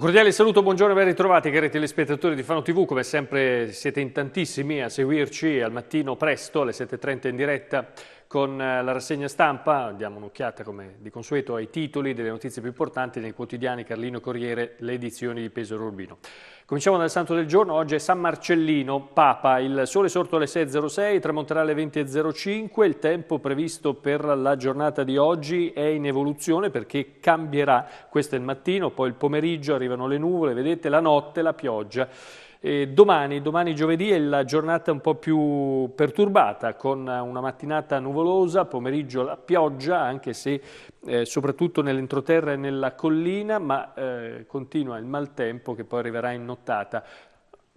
Un cordiale saluto, buongiorno e ben ritrovati cari telespettatori di Fano TV, come sempre siete in tantissimi a seguirci al mattino presto alle 7.30 in diretta con eh, la rassegna stampa, diamo un'occhiata come di consueto ai titoli delle notizie più importanti nei quotidiani Carlino Corriere, le edizioni di Pesaro Urbino. Cominciamo dal santo del giorno, oggi è San Marcellino, Papa, il sole sorto alle 6.06, tramonterà alle 20.05, il tempo previsto per la giornata di oggi è in evoluzione perché cambierà, questo è il mattino, poi il pomeriggio arrivano le nuvole, vedete la notte, la pioggia. E domani, domani giovedì è la giornata un po' più perturbata con una mattinata nuvolosa, pomeriggio la pioggia anche se eh, soprattutto nell'entroterra e nella collina ma eh, continua il maltempo che poi arriverà in nottata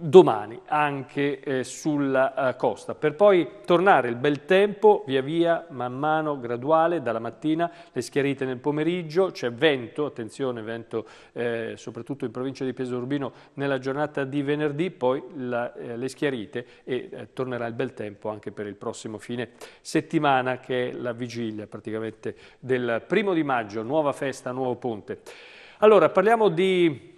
domani anche eh, sulla eh, costa, per poi tornare il bel tempo via via, man mano, graduale, dalla mattina, le schiarite nel pomeriggio, c'è vento, attenzione, vento eh, soprattutto in provincia di Peso Urbino nella giornata di venerdì, poi la, eh, le schiarite e eh, tornerà il bel tempo anche per il prossimo fine settimana che è la vigilia praticamente del primo di maggio, nuova festa, nuovo ponte. Allora, parliamo di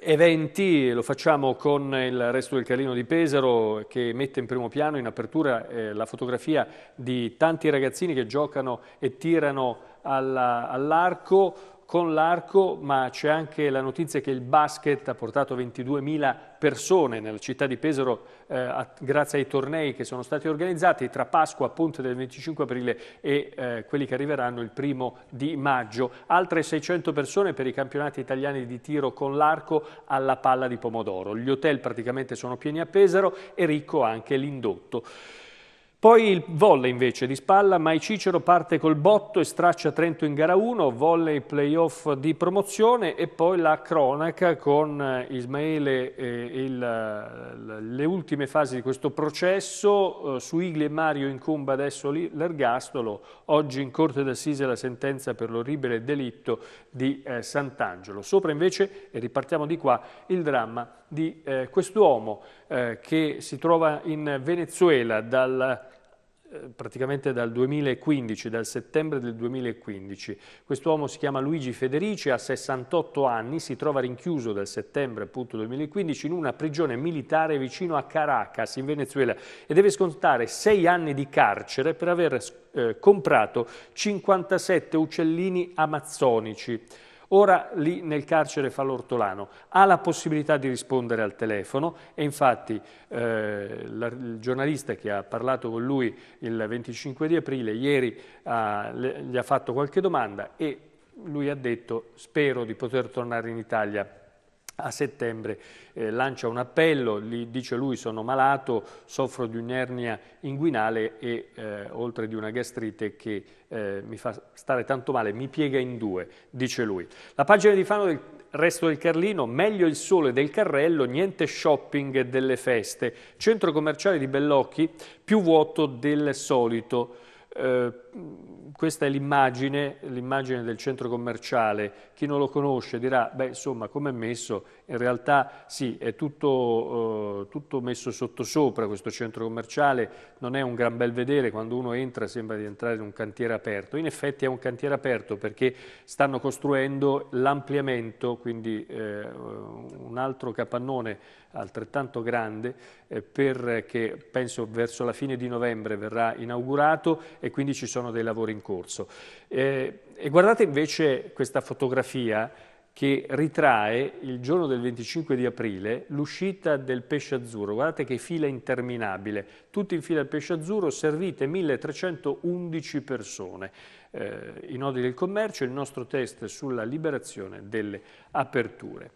eventi, lo facciamo con il resto del Carlino di Pesaro che mette in primo piano in apertura eh, la fotografia di tanti ragazzini che giocano e tirano all'arco, con l'arco, ma c'è anche la notizia che il basket ha portato 22.000 persone nella città di Pesaro eh, a, grazie ai tornei che sono stati organizzati tra Pasqua, Ponte del 25 aprile e eh, quelli che arriveranno il primo di maggio. Altre 600 persone per i campionati italiani di tiro con l'arco alla palla di pomodoro. Gli hotel praticamente sono pieni a Pesaro e ricco anche l'indotto. Poi il volle invece di spalla, ma Cicero parte col botto e straccia Trento in gara 1, volle i playoff di promozione e poi la cronaca con eh, Ismaele e eh, il, eh, le ultime fasi di questo processo. Su Igli e Mario incomba adesso l'ergastolo, oggi in Corte d'Assise la sentenza per l'orribile delitto di eh, Sant'Angelo. Sopra invece, e ripartiamo di qua, il dramma di eh, quest'uomo eh, che si trova in Venezuela dal eh, praticamente dal 2015, dal settembre del 2015. Quest'uomo si chiama Luigi Federici, ha 68 anni, si trova rinchiuso dal settembre appunto, 2015 in una prigione militare vicino a Caracas, in Venezuela, e deve scontare sei anni di carcere per aver eh, comprato 57 uccellini amazzonici. Ora lì nel carcere fa l'ortolano, ha la possibilità di rispondere al telefono e infatti eh, la, il giornalista che ha parlato con lui il 25 di aprile, ieri ah, le, gli ha fatto qualche domanda e lui ha detto spero di poter tornare in Italia a settembre eh, lancia un appello, gli dice lui sono malato, soffro di un'ernia inguinale e eh, oltre di una gastrite che eh, mi fa stare tanto male, mi piega in due, dice lui. La pagina di Fano del resto del Carlino, meglio il sole del Carrello, niente shopping delle feste, centro commerciale di Bellocchi più vuoto del solito. Eh, questa è l'immagine, l'immagine, del centro commerciale. Chi non lo conosce dirà, beh, insomma, come è messo? In realtà sì, è tutto, eh, tutto messo sottosopra questo centro commerciale, non è un gran bel vedere, quando uno entra sembra di entrare in un cantiere aperto. In effetti è un cantiere aperto perché stanno costruendo l'ampliamento, quindi eh, un altro capannone altrettanto grande, eh, per, che penso verso la fine di novembre verrà inaugurato e quindi ci sono dei lavori in corso. Eh, e guardate invece questa fotografia che ritrae il giorno del 25 di aprile l'uscita del pesce azzurro. Guardate che fila interminabile, tutti in fila al pesce azzurro, servite 1311 persone. Eh, I nodi del commercio, il nostro test sulla liberazione delle aperture.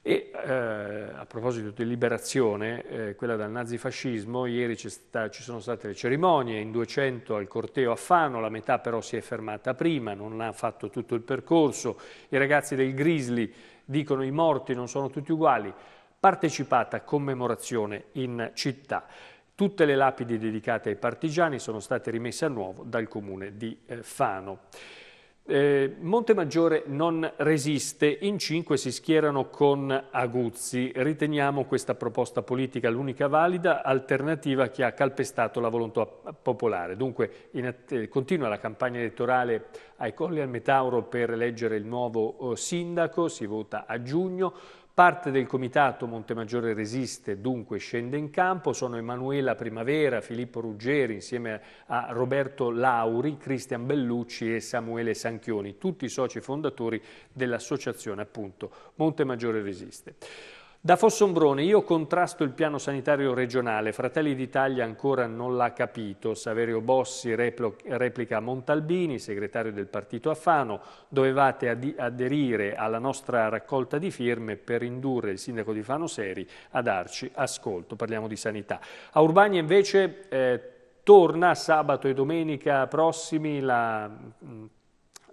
E eh, a proposito di liberazione, eh, quella dal nazifascismo, ieri sta, ci sono state le cerimonie, in 200 al corteo a Fano, la metà però si è fermata prima, non ha fatto tutto il percorso, i ragazzi del Grizzly dicono i morti non sono tutti uguali, partecipata commemorazione in città. Tutte le lapidi dedicate ai partigiani sono state rimesse a nuovo dal comune di eh, Fano. Eh, Maggiore non resiste, in cinque si schierano con Aguzzi. Riteniamo questa proposta politica l'unica valida alternativa che ha calpestato la volontà popolare. Dunque in, eh, continua la campagna elettorale ai Colli al Metauro per eleggere il nuovo oh, sindaco, si vota a giugno. Parte del comitato Montemaggiore Resiste dunque scende in campo, sono Emanuela Primavera, Filippo Ruggeri insieme a Roberto Lauri, Cristian Bellucci e Samuele Sanchioni, tutti i soci fondatori dell'associazione appunto Montemaggiore Resiste. Da Fossombrone, io contrasto il piano sanitario regionale, Fratelli d'Italia ancora non l'ha capito. Saverio Bossi replica a Montalbini, segretario del partito Affano, dovevate ad aderire alla nostra raccolta di firme per indurre il sindaco di Fano Seri a darci ascolto. Parliamo di sanità. A Urbania invece... Eh, torna sabato e domenica prossimi la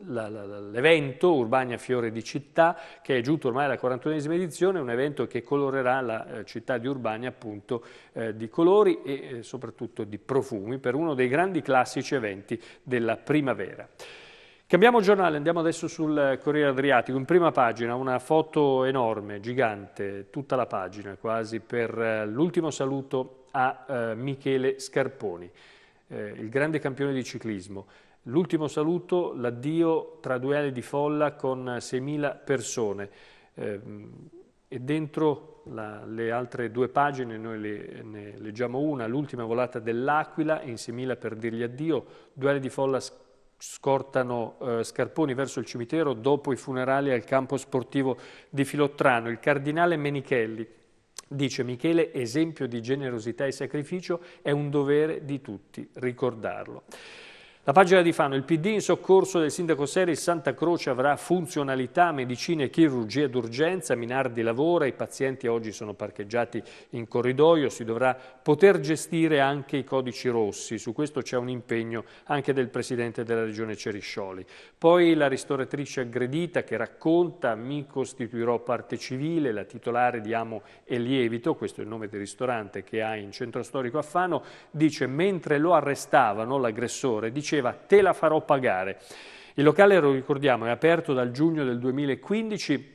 l'evento Urbania Fiore di Città, che è giunto ormai alla 41esima edizione, un evento che colorerà la eh, città di Urbania appunto eh, di colori e eh, soprattutto di profumi per uno dei grandi classici eventi della primavera. Cambiamo giornale, andiamo adesso sul Corriere Adriatico, in prima pagina una foto enorme, gigante, tutta la pagina quasi, per eh, l'ultimo saluto a eh, Michele Scarponi, eh, il grande campione di ciclismo. L'ultimo saluto, l'addio tra due anni di folla con 6.000 persone eh, e dentro la, le altre due pagine, noi le, ne leggiamo una, l'ultima volata dell'Aquila in 6.000 per dirgli addio, due anni di folla scortano eh, scarponi verso il cimitero dopo i funerali al campo sportivo di Filottrano. Il cardinale Menichelli dice Michele, esempio di generosità e sacrificio, è un dovere di tutti ricordarlo. La pagina di Fano, il PD in soccorso del sindaco Seri, Santa Croce avrà funzionalità, medicina e chirurgia d'urgenza, Minardi lavora, i pazienti oggi sono parcheggiati in corridoio, si dovrà poter gestire anche i codici rossi, su questo c'è un impegno anche del Presidente della Regione Ceriscioli. Poi la ristoratrice aggredita che racconta mi costituirò parte civile, la titolare di Amo e Lievito, questo è il nome del ristorante che ha in centro storico a Fano, dice mentre lo arrestavano l'aggressore, dice diceva te la farò pagare. Il locale, lo ricordiamo, è aperto dal giugno del 2015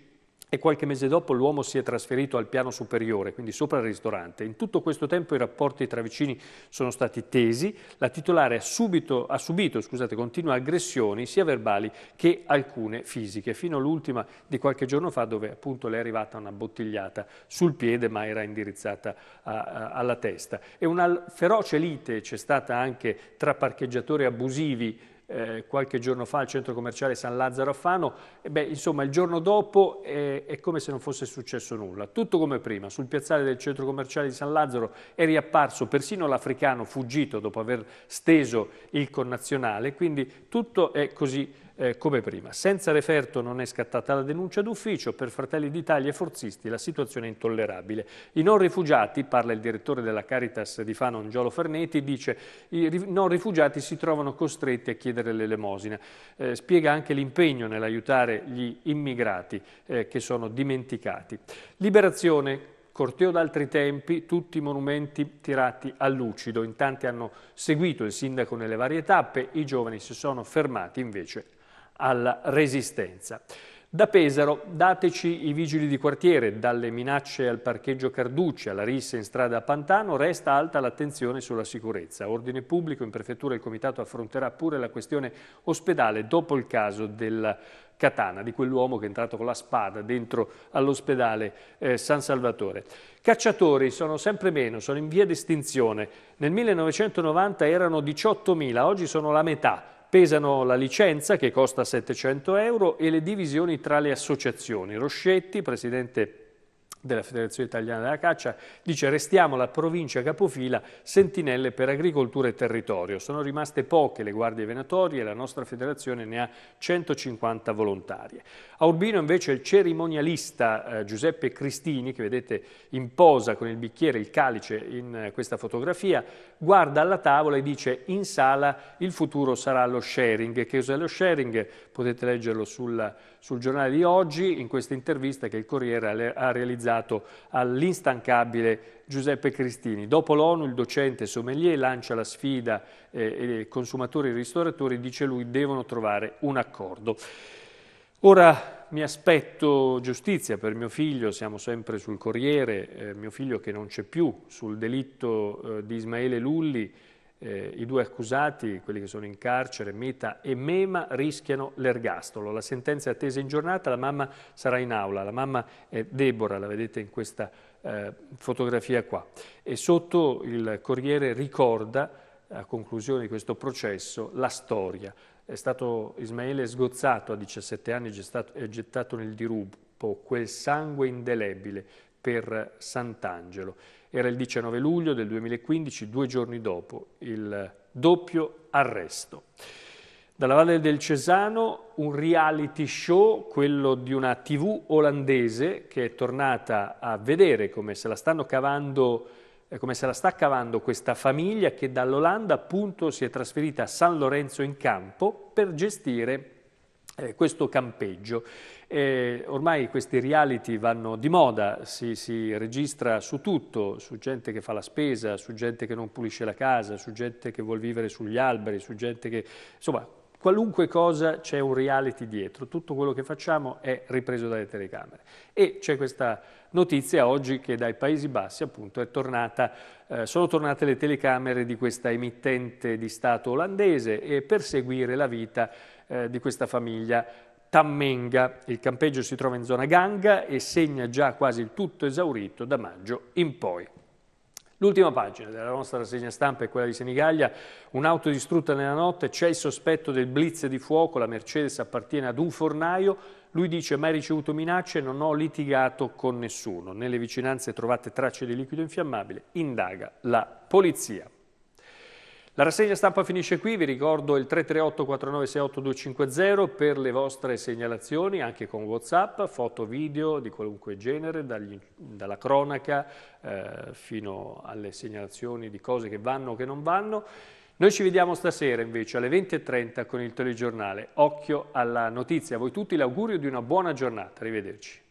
e qualche mese dopo l'uomo si è trasferito al piano superiore, quindi sopra il ristorante. In tutto questo tempo i rapporti tra vicini sono stati tesi, la titolare ha, subito, ha subito scusate, continue aggressioni sia verbali che alcune fisiche, fino all'ultima di qualche giorno fa dove appunto le è arrivata una bottigliata sul piede ma era indirizzata a, a, alla testa. E una feroce lite c'è stata anche tra parcheggiatori abusivi eh, qualche giorno fa al centro commerciale San Lazzaro a Fano, beh, insomma il giorno dopo è, è, come se non fosse successo nulla. Tutto come prima, sul piazzale del centro commerciale di San Lazzaro è riapparso persino l'africano fuggito dopo aver steso il connazionale, quindi tutto è così eh, come prima. Senza referto non è scattata la denuncia d'ufficio, per Fratelli d'Italia e forzisti la situazione è intollerabile. I non rifugiati, parla il direttore della Caritas di Fano Angiolo Ferneti, dice i non rifugiati si trovano costretti a chiedere l'elemosina. Eh, spiega anche l'impegno nell'aiutare gli immigrati eh, che sono dimenticati. Liberazione corteo d'altri tempi, tutti i monumenti tirati a lucido. In tanti hanno seguito il sindaco nelle varie tappe, i giovani si sono fermati invece alla resistenza. Da Pesaro, dateci i vigili di quartiere, dalle minacce al parcheggio Carducci alla rissa in strada a Pantano, resta alta l'attenzione sulla sicurezza. Ordine pubblico, in prefettura il comitato affronterà pure la questione ospedale dopo il caso del Catana, di quell'uomo che è entrato con la spada dentro all'ospedale eh, San Salvatore. Cacciatori sono sempre meno, sono in via di estinzione. Nel 1990 erano 18.000, oggi sono la metà. Pesano la licenza che costa 700 euro e le divisioni tra le associazioni. Roscetti, presidente della Federazione Italiana della Caccia, dice restiamo la provincia capofila sentinelle per agricoltura e territorio. Sono rimaste poche le guardie venatorie e la nostra federazione ne ha 150 volontarie. A Urbino invece il cerimonialista eh, Giuseppe Cristini, che vedete in posa con il bicchiere, il calice in eh, questa fotografia, guarda alla tavola e dice in sala il futuro sarà lo sharing. Che cos'è lo sharing? Potete leggerlo sulla sul giornale di oggi in questa intervista che il Corriere ha realizzato all'instancabile Giuseppe Cristini. Dopo l'ONU il docente sommelier lancia la sfida eh, e eh, consumatori e ristoratori, dice lui, devono trovare un accordo. Ora mi aspetto giustizia per mio figlio, siamo sempre sul Corriere, eh, mio figlio che non c'è più, sul delitto eh, di Ismaele Lulli, eh, I due accusati, quelli che sono in carcere, Meta e Mema, rischiano l'ergastolo. La sentenza è attesa in giornata, la mamma sarà in aula. La mamma è Deborah, la vedete in questa eh, fotografia qua. E sotto il Corriere ricorda, a conclusione di questo processo, la storia. È stato Ismaele sgozzato a 17 anni e gettato nel dirupo, quel sangue indelebile per Sant'Angelo. Era il 19 luglio del 2015, due giorni dopo il doppio arresto. Dalla Valle del Cesano un reality show, quello di una tv olandese che è tornata a vedere come se la, cavando, eh, come se la sta cavando questa famiglia che dall'Olanda appunto si è trasferita a San Lorenzo in campo per gestire eh, questo campeggio. Eh, ormai questi reality vanno di moda, si, si, registra su tutto, su gente che fa la spesa, su gente che non pulisce la casa, su gente che vuol vivere sugli alberi, su gente che... insomma, qualunque cosa c'è un reality dietro, tutto quello che facciamo è ripreso dalle telecamere. E c'è questa notizia oggi che dai Paesi Bassi appunto tornata, eh, sono tornate le telecamere di questa emittente di Stato olandese per seguire la vita eh, di questa famiglia Tammenga. Il campeggio si trova in zona Ganga e segna già quasi il tutto esaurito da maggio in poi. L'ultima pagina della nostra rassegna stampa è quella di Senigallia, un'auto distrutta nella notte, c'è il sospetto del blitz di fuoco, la Mercedes appartiene ad un fornaio, lui dice mai ricevuto minacce, non ho litigato con nessuno, nelle vicinanze trovate tracce di liquido infiammabile, indaga la polizia. La rassegna stampa finisce qui, vi ricordo il 338 4968 250 per le vostre segnalazioni anche con Whatsapp, foto, video di qualunque genere, dagli, dalla cronaca eh, fino alle segnalazioni di cose che vanno o che non vanno. Noi ci vediamo stasera invece alle 20.30 con il telegiornale. Occhio alla notizia. A voi tutti l'augurio di una buona giornata. Arrivederci.